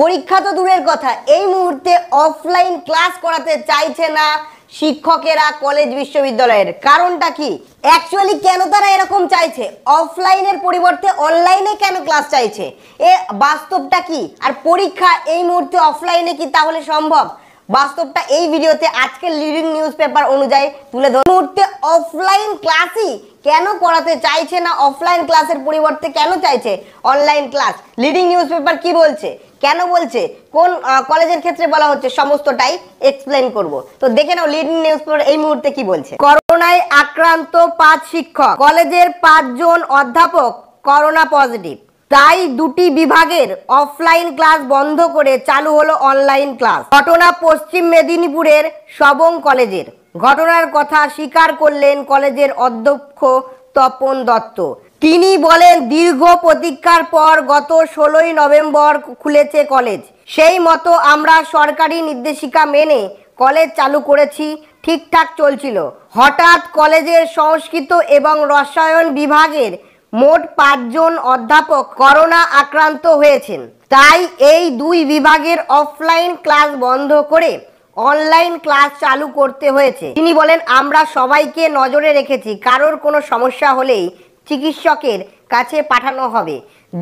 পরীক্ষা তো দূরের কথা এই মুহূর্তে অফলাইন ক্লাস করাতে চাইছে না শিক্ষকেরা কলেজ বিশ্ববিদ্যালয়ের কারণটা কি অ্যাকচুয়ালি কেন তারা এরকম চাইছে অফলাইনের পরিবর্তে অনলাইনে কেন ক্লাস চাইছে এ বাস্তবটা কি আর পরীক্ষা এই মুহূর্তে অফলাইনে কি তাহলে সম্ভব বাস্তবটা এই ভিডিওতে আজকের লিডিং নিউজ পেপার অনুযায়ী তুলে ধরে মুহূর্তে অফলাইন ক্লাসই কেন করাতে চাইছে না অফলাইন ক্লাসের পরিবর্তে কেন চাইছে online class leading newspaper কী বলছে কেন বলছে কোন কলেজের ক্ষেত্রে বলা হচ্ছে সমস্তটাই এক্সপ্লেন করব তো দেখে নাও লিড নিউজ এই মুহূর্তে কি বলছে করোনায় আক্রান্ত পাঁচ শিক্ষক কলেজের পাঁচজন অধ্যাপক করোনা পজিটিভ তাই দুটি বিভাগের অফলাইন ক্লাস বন্ধ করে চালু হলো অনলাইন ক্লাস ঘটনা পশ্চিম মেদিনীপুরের সবং কলেজের ঘটনার কথা স্বীকার করলেন কলেজের অধ্যক্ষ তপন দত্ত তিনি বলেন দীর্ঘ প্রতীক্ষার পর গত ষোলোই নভেম্বর খুলেছে কলেজ সেই মতো আমরা সরকারি নির্দেশিকা মেনে কলেজ চালু করেছি ঠিকঠাক চলছিল হঠাৎ কলেজের সংস্কৃত এবং রসায়ন বিভাগের মোট পাঁচজন অধ্যাপক করোনা আক্রান্ত হয়েছেন তাই এই দুই বিভাগের অফলাইন ক্লাস বন্ধ করে অনলাইন ক্লাস চালু করতে হয়েছে তিনি বলেন আমরা সবাইকে নজরে রেখেছি কারোর কোনো সমস্যা হলেই চিকিৎসকের কাছে পাঠানো হবে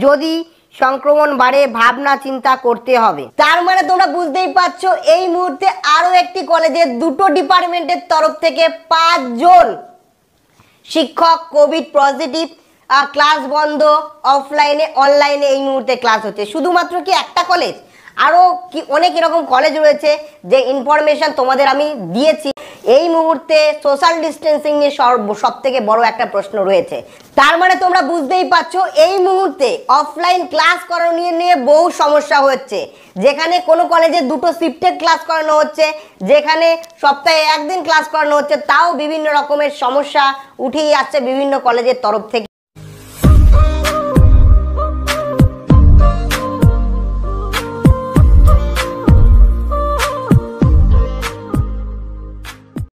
যদি সংক্রমণ বাড়ে ভাবনা চিন্তা করতে হবে তার মানে তোমরা বুঝতেই পারছো এই মুহূর্তে আরও একটি কলেজের দুটো ডিপার্টমেন্টের তরফ থেকে পাঁচজন শিক্ষক কোভিড পজিটিভ ক্লাস বন্ধ অফলাইনে অনলাইনে এই মুহূর্তে ক্লাস হচ্ছে শুধুমাত্র কি একটা কলেজ আরও কি অনেক এরকম কলেজ রয়েছে যে ইনফরমেশান তোমাদের আমি দিয়েছি এই মুহূর্তে সোশ্যাল ডিস্টেন্সিং নিয়ে সব সব থেকে বড় একটা প্রশ্ন রয়েছে তার মানে তোমরা বুঝতেই পারছো এই মুহূর্তে অফলাইন ক্লাস করানো নিয়ে বহু সমস্যা হচ্ছে যেখানে কোনো কলেজে দুটো শিফটে ক্লাস করানো হচ্ছে যেখানে সপ্তাহে একদিন ক্লাস করানো হচ্ছে তাও বিভিন্ন রকমের সমস্যা উঠেই আসছে বিভিন্ন কলেজের তরফ থেকে